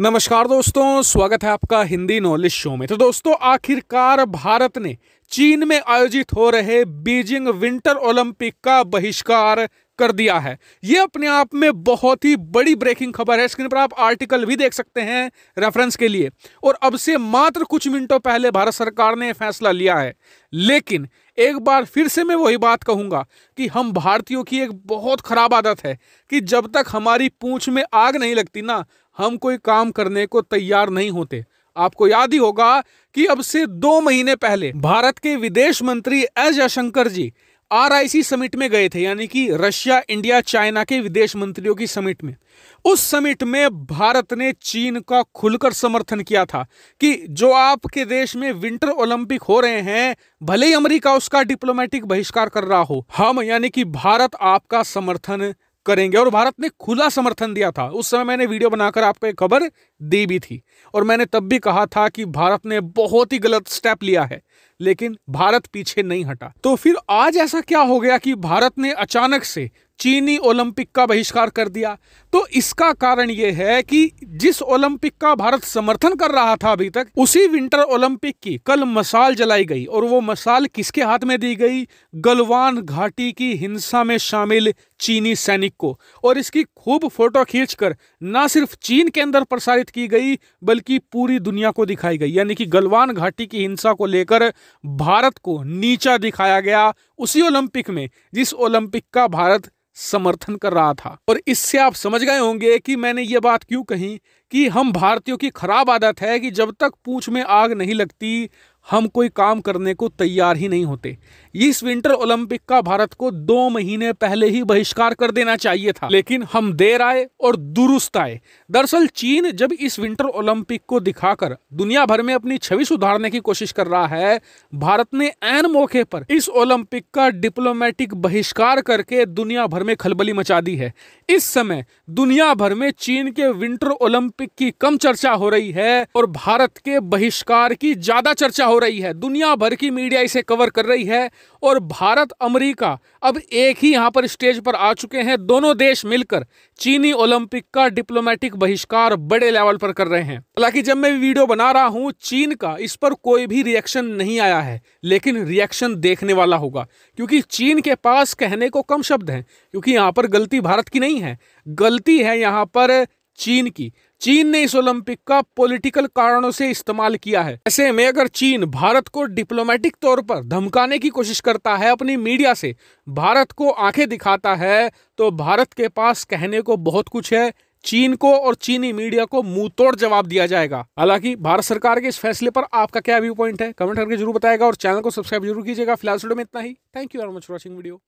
नमस्कार दोस्तों स्वागत है आपका हिंदी नॉलेज शो में तो दोस्तों आखिरकार भारत ने चीन में आयोजित हो रहे बीजिंग विंटर ओलंपिक का बहिष्कार कर दिया है ये अपने आप में बहुत ही बड़ी ब्रेकिंग खबर है स्क्रीन पर आप आर्टिकल भी देख सकते हैं रेफरेंस के लिए और अब से मात्र कुछ मिनटों पहले भारत सरकार ने फैसला लिया है लेकिन एक बार फिर से मैं वही बात कहूंगा कि हम भारतीयों की एक बहुत खराब आदत है कि जब तक हमारी पूंछ में आग नहीं लगती ना हम कोई काम करने को तैयार नहीं होते आपको याद ही होगा कि अब से दो महीने पहले भारत के विदेश मंत्री एस जयशंकर जी आरआईसी समिट में गए थे यानी कि रशिया इंडिया चाइना के विदेश मंत्रियों की समिट में उस समिट में भारत ने चीन का खुलकर समर्थन किया था कि जो आपके देश में विंटर ओलंपिक हो रहे हैं भले ही अमेरिका उसका डिप्लोमेटिक बहिष्कार कर रहा हो हम यानी कि भारत आपका समर्थन करेंगे और भारत ने खुला समर्थन दिया था उस समय मैंने वीडियो बनाकर आपको एक खबर दी भी थी और मैंने तब भी कहा था कि भारत ने बहुत ही गलत स्टेप लिया है लेकिन भारत पीछे नहीं हटा तो फिर आज ऐसा क्या हो गया कि भारत ने अचानक से चीनी ओलंपिक का बहिष्कार कर दिया तो इसका कारण यह है कि जिस ओलंपिक का भारत समर्थन कर रहा था अभी तक उसी विंटर ओलंपिक की कल मसाल जलाई गई और वो मसाल किसके हाथ में दी गई गलवान घाटी की हिंसा में शामिल चीनी सैनिक को और इसकी खूब फोटो खींचकर ना सिर्फ चीन के अंदर प्रसारित की गई बल्कि पूरी दुनिया को दिखाई गई यानी कि गलवान घाटी की हिंसा को लेकर भारत को नीचा दिखाया गया उसी ओलंपिक में जिस ओलंपिक का भारत समर्थन कर रहा था और इससे आप समझ गए होंगे कि मैंने ये बात क्यों कही कि हम भारतीयों की खराब आदत है कि जब तक पूछ में आग नहीं लगती हम कोई काम करने को तैयार ही नहीं होते इस विंटर ओलंपिक का भारत को दो महीने पहले ही बहिष्कार कर देना चाहिए था लेकिन हम देर आए और दुरुस्त आए दरअसल चीन जब इस विंटर ओलंपिक को दिखाकर दुनिया भर में अपनी छवि सुधारने की कोशिश कर रहा है भारत ने एन मौके पर इस ओलंपिक का डिप्लोमेटिक बहिष्कार करके दुनिया भर में खलबली मचा दी है इस समय दुनिया भर में चीन के विंटर ओलंपिक की कम चर्चा हो रही है और भारत के बहिष्कार की ज्यादा चर्चा हो रही है दुनिया भर की मीडिया इसे कवर कर रही है और भारत अमेरिका अब एक ही यहाँ पर स्टेज पर आ चुके हैं दोनों देश मिलकर चीनी ओलंपिक का डिप्लोमेटिक बहिष्कार बड़े लेवल पर कर रहे हैं हालांकि जब मैं वीडियो बना रहा हूँ चीन का इस पर कोई भी रिएक्शन नहीं आया है लेकिन रिएक्शन देखने वाला होगा क्योंकि चीन के पास कहने को कम शब्द हैं क्योंकि यहाँ पर गलती भारत की नहीं है गलती है यहाँ पर चीन की चीन ने इस ओलंपिक का पॉलिटिकल कारणों से इस्तेमाल किया है ऐसे में अगर चीन भारत को डिप्लोमेटिक तौर पर धमकाने की कोशिश करता है अपनी मीडिया से भारत को आंखें दिखाता है तो भारत के पास कहने को बहुत कुछ है चीन को और चीनी मीडिया को मुंहतोड़ जवाब दिया जाएगा हालांकि भारत सरकार के इस फैसले पर आपका क्या व्यू पॉइंट है कमेंट करके जरूर बताएगा और चैनल को सब्सक्राइब जरूर कीजिएगा फिलहाल में इतना ही thank you very much watching video